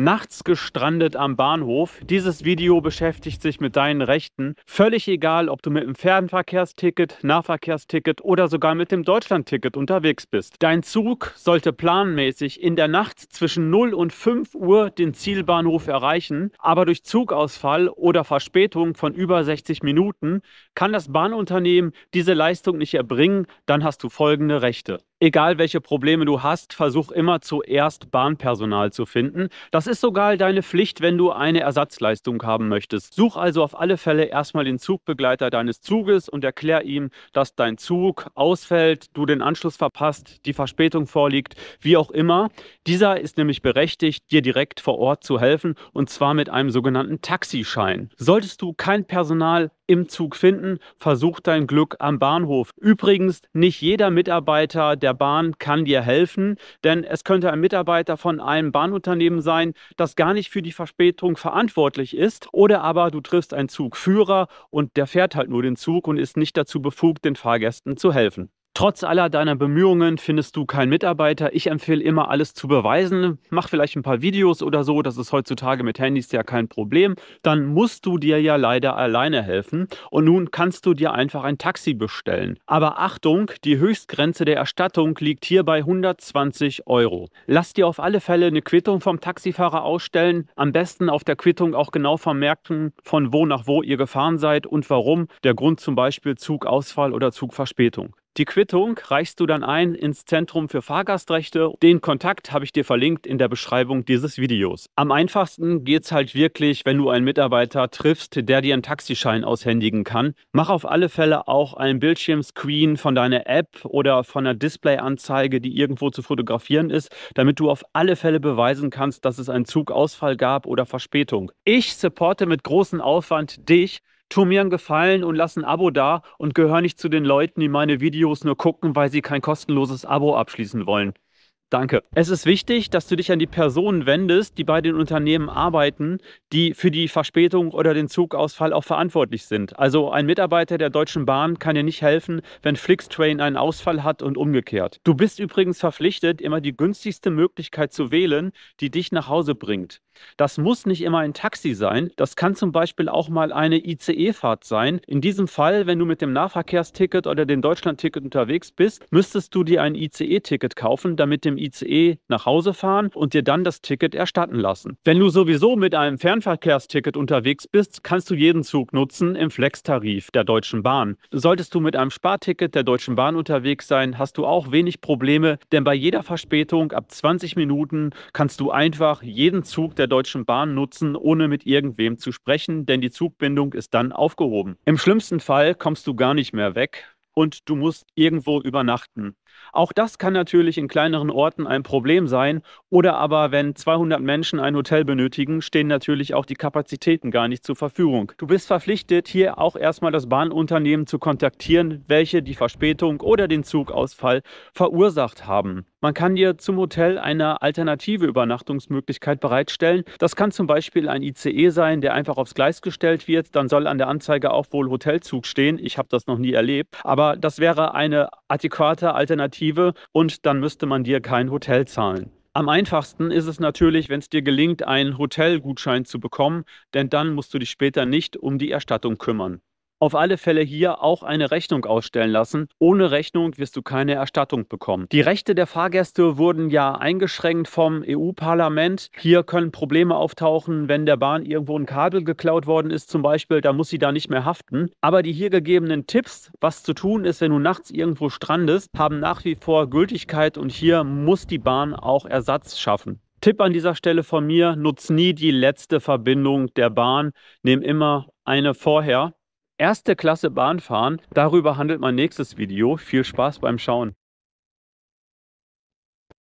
Nachts gestrandet am Bahnhof. Dieses Video beschäftigt sich mit deinen Rechten. Völlig egal, ob du mit dem Fernverkehrsticket, Nahverkehrsticket oder sogar mit dem Deutschlandticket unterwegs bist. Dein Zug sollte planmäßig in der Nacht zwischen 0 und 5 Uhr den Zielbahnhof erreichen, aber durch Zugausfall oder Verspätung von über 60 Minuten kann das Bahnunternehmen diese Leistung nicht erbringen, dann hast du folgende Rechte. Egal welche Probleme du hast, versuch immer zuerst Bahnpersonal zu finden. Das ist sogar deine Pflicht, wenn du eine Ersatzleistung haben möchtest. Such also auf alle Fälle erstmal den Zugbegleiter deines Zuges und erklär ihm, dass dein Zug ausfällt, du den Anschluss verpasst, die Verspätung vorliegt, wie auch immer. Dieser ist nämlich berechtigt, dir direkt vor Ort zu helfen und zwar mit einem sogenannten Taxischein. Solltest du kein Personal im Zug finden, versuch dein Glück am Bahnhof. Übrigens, nicht jeder Mitarbeiter, der der Bahn kann dir helfen, denn es könnte ein Mitarbeiter von einem Bahnunternehmen sein, das gar nicht für die Verspätung verantwortlich ist, oder aber du triffst einen Zugführer und der fährt halt nur den Zug und ist nicht dazu befugt, den Fahrgästen zu helfen. Trotz aller deiner Bemühungen findest du keinen Mitarbeiter. Ich empfehle immer, alles zu beweisen. Mach vielleicht ein paar Videos oder so. Das ist heutzutage mit Handys ja kein Problem. Dann musst du dir ja leider alleine helfen. Und nun kannst du dir einfach ein Taxi bestellen. Aber Achtung, die Höchstgrenze der Erstattung liegt hier bei 120 Euro. Lass dir auf alle Fälle eine Quittung vom Taxifahrer ausstellen. Am besten auf der Quittung auch genau vermerken, von wo nach wo ihr gefahren seid und warum. Der Grund zum Beispiel Zugausfall oder Zugverspätung. Die Quittung reichst du dann ein ins Zentrum für Fahrgastrechte. Den Kontakt habe ich dir verlinkt in der Beschreibung dieses Videos. Am einfachsten geht es halt wirklich, wenn du einen Mitarbeiter triffst, der dir einen Taxischein aushändigen kann. Mach auf alle Fälle auch einen Bildschirmscreen von deiner App oder von einer Displayanzeige, die irgendwo zu fotografieren ist, damit du auf alle Fälle beweisen kannst, dass es einen Zugausfall gab oder Verspätung. Ich supporte mit großem Aufwand dich tu mir einen Gefallen und lass ein Abo da und gehör nicht zu den Leuten, die meine Videos nur gucken, weil sie kein kostenloses Abo abschließen wollen. Danke. Es ist wichtig, dass du dich an die Personen wendest, die bei den Unternehmen arbeiten, die für die Verspätung oder den Zugausfall auch verantwortlich sind. Also ein Mitarbeiter der Deutschen Bahn kann dir nicht helfen, wenn Flixtrain einen Ausfall hat und umgekehrt. Du bist übrigens verpflichtet, immer die günstigste Möglichkeit zu wählen, die dich nach Hause bringt. Das muss nicht immer ein Taxi sein, das kann zum Beispiel auch mal eine ICE-Fahrt sein. In diesem Fall, wenn du mit dem Nahverkehrsticket oder dem Deutschlandticket unterwegs bist, müsstest du dir ein ICE-Ticket kaufen, damit dem ICE nach Hause fahren und dir dann das Ticket erstatten lassen. Wenn du sowieso mit einem Fernverkehrsticket unterwegs bist, kannst du jeden Zug nutzen im Flex-Tarif der Deutschen Bahn. Solltest du mit einem Sparticket der Deutschen Bahn unterwegs sein, hast du auch wenig Probleme, denn bei jeder Verspätung ab 20 Minuten kannst du einfach jeden Zug der Deutschen Bahn nutzen, ohne mit irgendwem zu sprechen, denn die Zugbindung ist dann aufgehoben. Im schlimmsten Fall kommst du gar nicht mehr weg und du musst irgendwo übernachten. Auch das kann natürlich in kleineren Orten ein Problem sein. Oder aber, wenn 200 Menschen ein Hotel benötigen, stehen natürlich auch die Kapazitäten gar nicht zur Verfügung. Du bist verpflichtet, hier auch erstmal das Bahnunternehmen zu kontaktieren, welche die Verspätung oder den Zugausfall verursacht haben. Man kann dir zum Hotel eine alternative Übernachtungsmöglichkeit bereitstellen. Das kann zum Beispiel ein ICE sein, der einfach aufs Gleis gestellt wird. Dann soll an der Anzeige auch wohl Hotelzug stehen. Ich habe das noch nie erlebt. Aber das wäre eine adäquate Alternative Alternative und dann müsste man dir kein Hotel zahlen. Am einfachsten ist es natürlich, wenn es dir gelingt, einen Hotelgutschein zu bekommen, denn dann musst du dich später nicht um die Erstattung kümmern auf alle Fälle hier auch eine Rechnung ausstellen lassen. Ohne Rechnung wirst du keine Erstattung bekommen. Die Rechte der Fahrgäste wurden ja eingeschränkt vom EU-Parlament. Hier können Probleme auftauchen, wenn der Bahn irgendwo ein Kabel geklaut worden ist zum Beispiel, da muss sie da nicht mehr haften. Aber die hier gegebenen Tipps, was zu tun ist, wenn du nachts irgendwo strandest, haben nach wie vor Gültigkeit und hier muss die Bahn auch Ersatz schaffen. Tipp an dieser Stelle von mir, nutz nie die letzte Verbindung der Bahn, nimm immer eine vorher erste Klasse Bahn fahren. Darüber handelt mein nächstes Video. Viel Spaß beim Schauen.